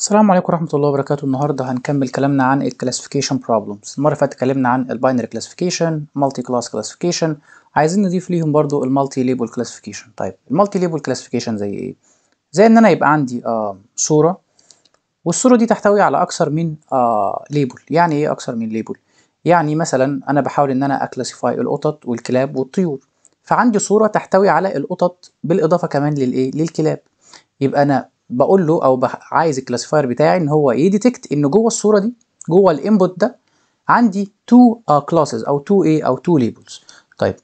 السلام عليكم ورحمة الله وبركاته النهاردة هنكمل كلامنا عن Classification بروبلمز المرة اللي فاتت اتكلمنا عن الباينري Classification Multi كلاس Classification عايزين نضيف ليهم برضو Multi ليبل Classification طيب Multi ليبل Classification زي ايه زي ان انا يبقى عندي آه صورة والصورة دي تحتوي على اكثر من آه ليبل يعني ايه اكثر من ليبل يعني مثلا انا بحاول ان انا اكلاسيفاي القطط والكلاب والطيور فعندي صورة تحتوي على القطط بالاضافة كمان للايه للكلاب يبقى انا بقول له او عايز الكلاسيفاير بتاعي ان هو يديتكت إيه، ان جوه الصوره دي جوه الانبوت ده عندي تو كلاسز آه، او تو ايه او تو ليبلز طيب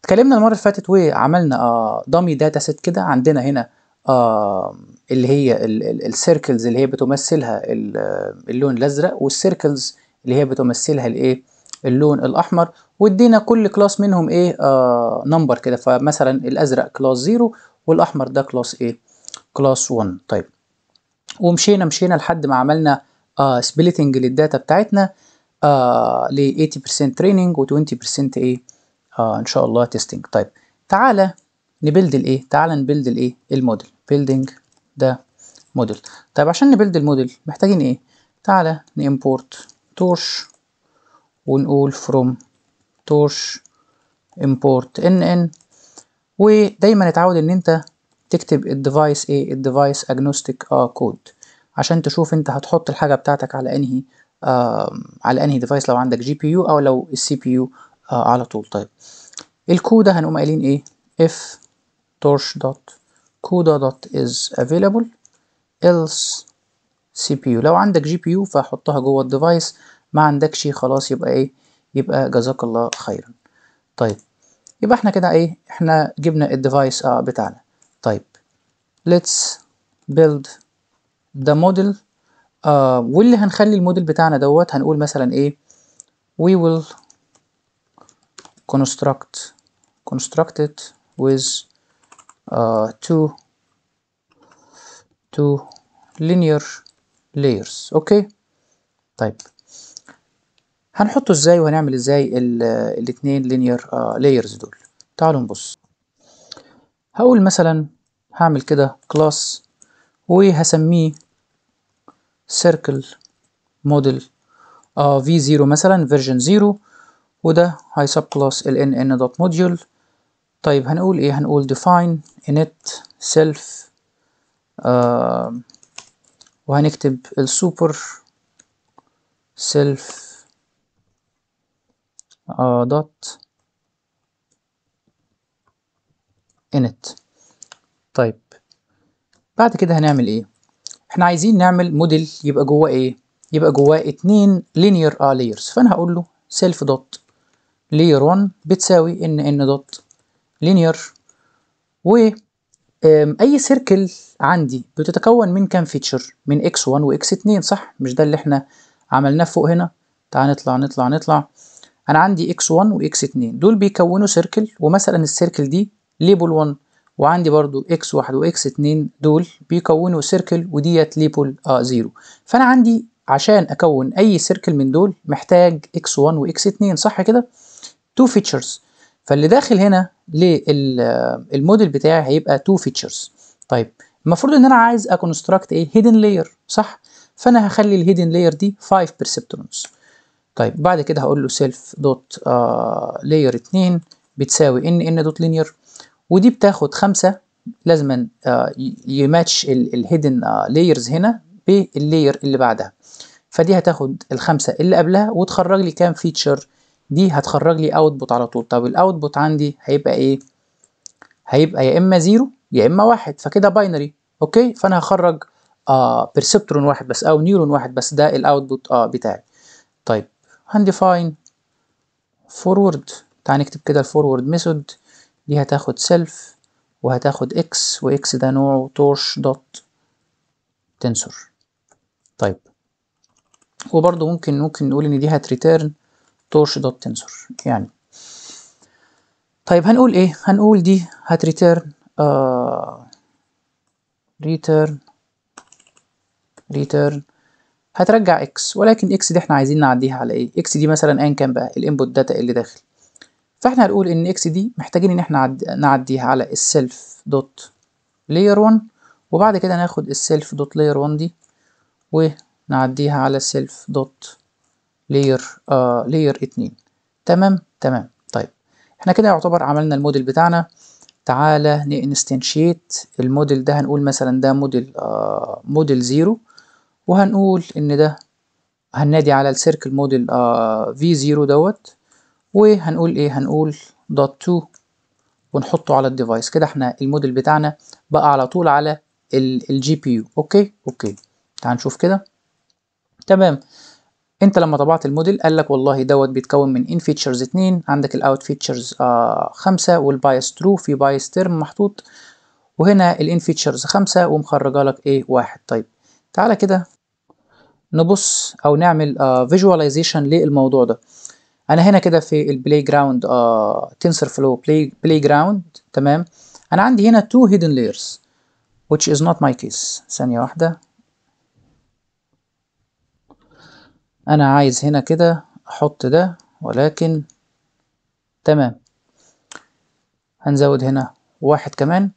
اتكلمنا المره اللي فاتت وعملنا دامي داتا سيت كده عندنا هنا آه، اللي هي السيركلز اللي هي بتمثلها آه، اللون الازرق والسيركلز اللي هي بتمثلها الايه اللون الاحمر وادينا كل كلاس منهم ايه نمبر كده فمثلا الازرق كلاس 0 والاحمر ده كلاس ايه كلاس 1 طيب ومشينا مشينا لحد ما عملنا آه سبليتنج للداتا بتاعتنا آه ل 80% تريننج و 20% ايه آه ان شاء الله تيستنج طيب تعالى نبلد الايه تعالى نبلد الايه الموديل بيلدينج ده موديل طيب عشان نبلد الموديل محتاجين ايه تعالى نيمبورت تورش ونقول تورش امبورت ان nn ودايما اتعود ان انت تكتب الديفايس ايه الديفايس اجنوستيك اه كود عشان تشوف انت هتحط الحاجة بتاعتك على انهي آه على انهي ديفايس لو عندك جي بي يو او لو السي بي يو آه على طول طيب الكود هنقوم قايلين ايه if كودا دوت از افيلابل ايلس سي else CPU لو عندك جي بي يو فحطها جوه الديفايس ما عندكش خلاص يبقى ايه يبقى جزاك الله خيرا طيب يبقى احنا كده ايه احنا جبنا الديفايس اه بتاعنا طيب let's build the model uh, واللي هنخلي الموديل بتاعنا دوت هنقول مثلا ايه we will construct construct it with uh, two two linear layers اوكي طيب هنحطه ازاي وهنعمل ازاي الاثنين linear uh, layers دول تعالوا نبص هقول مثلا هعمل كده class وهسميه circle model آه v0 مثلا version 0 وده هي سب كلاس ال n دوت module طيب هنقول ايه هنقول define init self آه وهنكتب السوبر self آه دوت init طيب بعد كده هنعمل ايه احنا عايزين نعمل موديل يبقى جواه ايه يبقى جواه اتنين لينير اه layers فانا هقول له سيلف دوت layer 1 بتساوي ان ان دوت لينير و اي سيركل عندي بتتكون من كام فيتشر من اكس 1 واكس 2 صح مش ده اللي احنا عملناه فوق هنا تعال نطلع نطلع نطلع انا عندي اكس 1 واكس 2 دول بيكونوا سيركل ومثلا السيركل دي ليبل 1 وعندي برضو اكس واحد واكس اتنين دول بيكونوا سيركل وديت ليبل اه زيرو فانا عندي عشان اكون اي سيركل من دول محتاج اكس 1 واكس 2 صح كده تو فيتشرز فاللي داخل هنا للموديل آه، بتاعي هيبقى تو فيتشرز طيب المفروض ان انا عايز اكونستراكت ايه هيدن لاير صح فانا هخلي الهيدن لاير دي 5 بيرسبترونز طيب بعد كده هقول له سيلف دوت لاير 2 بتساوي ان ان دوت لينير ودي بتاخد خمسة لازما آه، يماتش الهيدن آه، لايرز هنا باللاير اللي بعدها فدي هتاخد الخمسة اللي قبلها وتخرج لي كام فيتشر دي هتخرج لي اوتبوت على طول طب الاوتبوت عندي هيبقى ايه هيبقى يا اما زيرو يا اما واحد فكده باينري اوكي فانا هخرج آه بيرسبترون واحد بس او نيورون واحد بس ده الاوتبوت اه بتاعي طيب هنديفاين فورورد تعال نكتب كده الفورورد ميثود دي هتاخد سيلف وهتاخد اكس واكس ده نوعه تورش دوت تنسور طيب وبرضه ممكن ممكن نقول ان دي هتريتيرن تورش دوت تنسور يعني طيب هنقول ايه هنقول دي هتريتيرن ريتيرن ريتيرن هترجع اكس ولكن اكس دي احنا عايزين نعديها على ايه اكس دي مثلا ايا كان بقى الانبوت داتا اللي داخل فاحنا هنقول ان اكس دي محتاجين ان احنا نعديها على السيلف دوت لاير 1 وبعد كده ناخد السيلف دوت لاير 1 دي ونعديها على السيلف دوت لاير آه لاير 2 تمام تمام طيب احنا كده يعتبر عملنا الموديل بتاعنا تعالى نستنشيت الموديل ده هنقول مثلا ده موديل آه موديل زيرو وهنقول ان ده هننادي على السيركل موديل آه في زيرو دوت وهنقول ايه هنقول دوت تو ونحطه على الديفايس كده احنا الموديل بتاعنا بقى على طول على الجي بي يو اوكي اوكي تعال نشوف كده تمام انت لما طبعت الموديل قال لك والله دوت بيتكون من ان فيتشرز اتنين عندك الاوت آه، فيتشرز خمسة والبايس ترو في بايس ترم محطوط وهنا الان فيتشرز خمسة ومخرجه لك ايه واحد طيب تعالى كده نبص او نعمل فيجواليزيشن آه، للموضوع ده انا هنا كده في البلاي جراوند آه تنسر فلو بلاي بلاي جراوند تمام انا عندي هنا تو هيدن لايرز which is not my case ثانية واحدة انا عايز هنا كده احط ده ولكن تمام هنزود هنا واحد كمان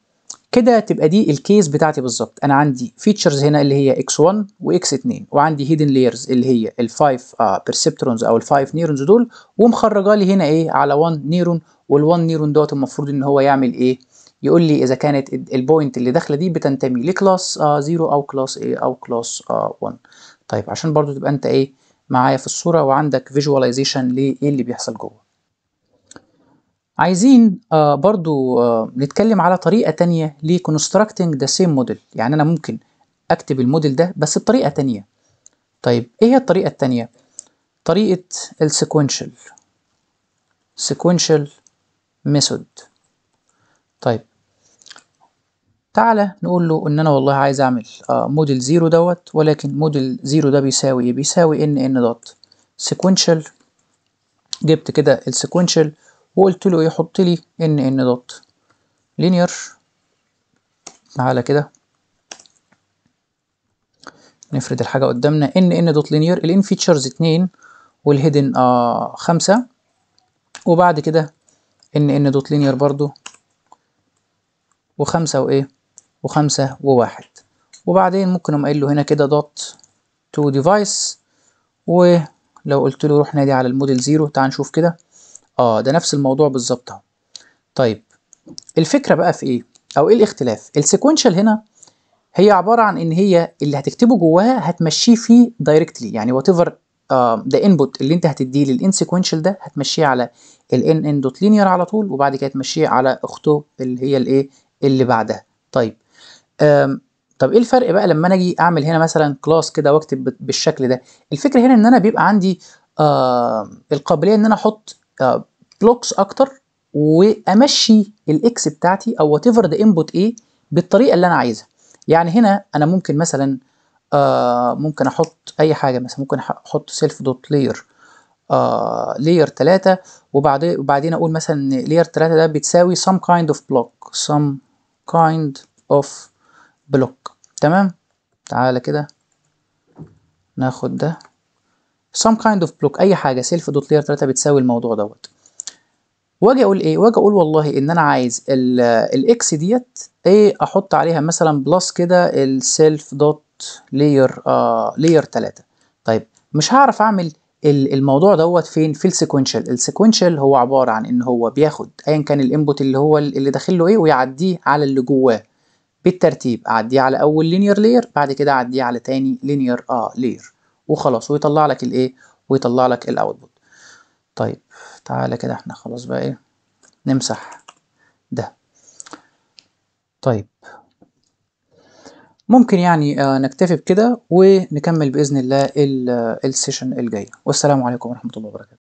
كده تبقى دي الكيس بتاعتي بالظبط انا عندي فيتشرز هنا اللي هي اكس 1 واكس 2 وعندي هيدن لايرز اللي هي الفايف آه، بيرسبترونز او الفايف نيرونز دول ومخرجه لي هنا ايه على 1 نيرون وال1 نيرون دوت المفروض ان هو يعمل ايه يقول لي اذا كانت البوينت اللي داخله دي بتنتمي لكلاس آه، 0 او كلاس ايه او كلاس آه، 1 طيب عشان برضو تبقى انت ايه معايا في الصوره وعندك فيجواليزيشن لايه اللي بيحصل جوه عايزين آه، برضو آه، نتكلم على طريقة تانية لكونستراكتنج ذا سيم موديل يعني أنا ممكن أكتب الموديل ده بس بطريقة تانية طيب إيه هي الطريقة التانية؟ طريقة السيكونشال sequential ميثود طيب تعالى نقول له ان انا والله عايز اعمل موديل آه، زيرو دوت ولكن موديل زيرو ده بيساوي ايه بيساوي ان ان دوت sequential جبت كده السيكونشال وقلت له ايه حط لي ان ان دوت لينير تعالى كده نفرد الحاجه قدامنا ان ان دوت لينير الان فيتشرز 2 والهيدن اه 5 وبعد كده ان ان دوت لينير برضو وخمسة وايه و1 وبعدين ممكن اقول له هنا كده دوت تو ديفايس ولو قلت له روح نادي على الموديل 0 تعال نشوف كده اه ده نفس الموضوع بالظبط اهو طيب الفكره بقى في ايه او ايه الاختلاف السيكونشال هنا هي عباره عن ان هي اللي هتكتبه جواها هتمشيه فيه دايركتلي يعني وات ايفر ده انبوت اللي انت هتديه للان سيكونشال ده هتمشيه على الان ان دوت لينير على طول وبعد كده تمشيه على اخته اللي هي الايه اللي بعدها طيب طب ايه الفرق بقى لما انا اجي اعمل هنا مثلا كلاس كده واكتب بالشكل ده الفكره هنا ان انا بيبقى عندي آه القابليه ان انا احط آه لوكس اكتر وامشي الاكس بتاعتي او وات ايفر ذا انبوت ايه بالطريقه اللي انا عايزها يعني هنا انا ممكن مثلا آه ممكن احط اي حاجه مثلا ممكن احط سيلف دوت لير آه لير 3 وبعدين وبعدين اقول مثلا ان لير 3 ده بتساوي سم كايند اوف بلوك سم كايند اوف بلوك تمام تعالى كده ناخد ده some kind of block اي حاجه سيلف دوت 3 بتساوي الموضوع دوت واجي اقول ايه واجي اقول والله ان انا عايز الاكس ديت ايه احط عليها مثلا بلس كده السيلف دوت لاير آه لاير 3 طيب مش هعرف اعمل الموضوع دوت فين في السيكونشال السيكونشال هو عباره عن ان هو بياخد ايا كان الانبوت اللي هو اللي داخل له ايه ويعديه على اللي جواه بالترتيب اعديه على اول لينير لاير بعد كده اعديه على تاني لينير اه لاير وخلاص ويطلع لك الايه ويطلع لك الاوتبوت طيب تعالى كده احنا خلاص بقى ايه نمسح ده طيب ممكن يعني آه نكتفي بكده ونكمل بإذن الله آه، السيشن الجاية والسلام عليكم ورحمة الله وبركاته